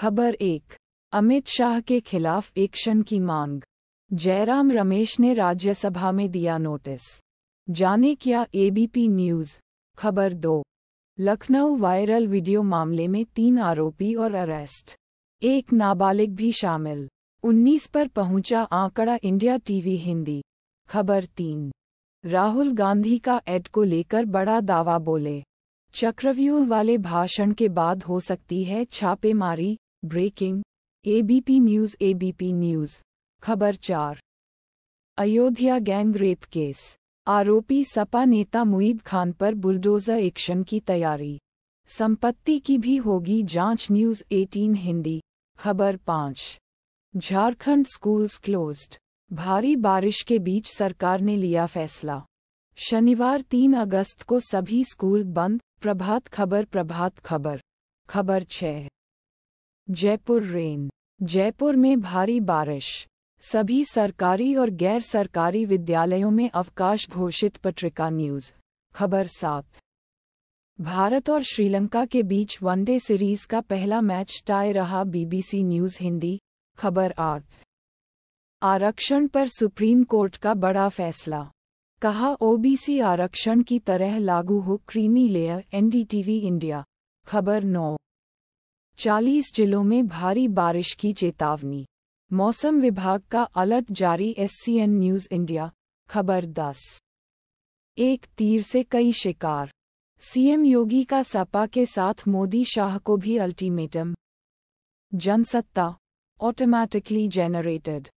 खबर एक अमित शाह के खिलाफ एक्शन की मांग जयराम रमेश ने राज्यसभा में दिया नोटिस जाने क्या एबीपी न्यूज खबर दो लखनऊ वायरल वीडियो मामले में तीन आरोपी और अरेस्ट एक नाबालिग भी शामिल 19 पर पहुंचा आंकड़ा इंडिया टीवी हिंदी खबर तीन राहुल गांधी का एड को लेकर बड़ा दावा बोले चक्रव्यूह वाले भाषण के बाद हो सकती है छापेमारी breaking ABP news ABP news खबर चार अयोध्या गैंग रेप केस आरोपी सपा नेता मुईद खान पर बुलडोजर एक्शन की तैयारी संपत्ति की भी होगी जांच न्यूज 18 हिंदी खबर पाँच झारखंड स्कूल्स क्लोज्ड भारी बारिश के बीच सरकार ने लिया फैसला शनिवार 3 अगस्त को सभी स्कूल बंद प्रभात खबर प्रभात खबर खबर छः जयपुर रेन जयपुर में भारी बारिश सभी सरकारी और गैर सरकारी विद्यालयों में अवकाश घोषित पत्रिका न्यूज खबर सात भारत और श्रीलंका के बीच वनडे सीरीज का पहला मैच टाई रहा बीबीसी न्यूज हिंदी खबर आठ आरक्षण पर सुप्रीम कोर्ट का बड़ा फैसला कहा ओबीसी आरक्षण की तरह लागू हो क्रीमी लेयर एनडीटीवी इंडिया खबर नौ 40 जिलों में भारी बारिश की चेतावनी मौसम विभाग का अलर्ट जारी एससीएन न्यूज़ इंडिया खबर 10 एक तीर से कई शिकार सीएम योगी का सपा के साथ मोदी शाह को भी अल्टीमेटम जनसत्ता ऑटोमैटिकली जनरेटेड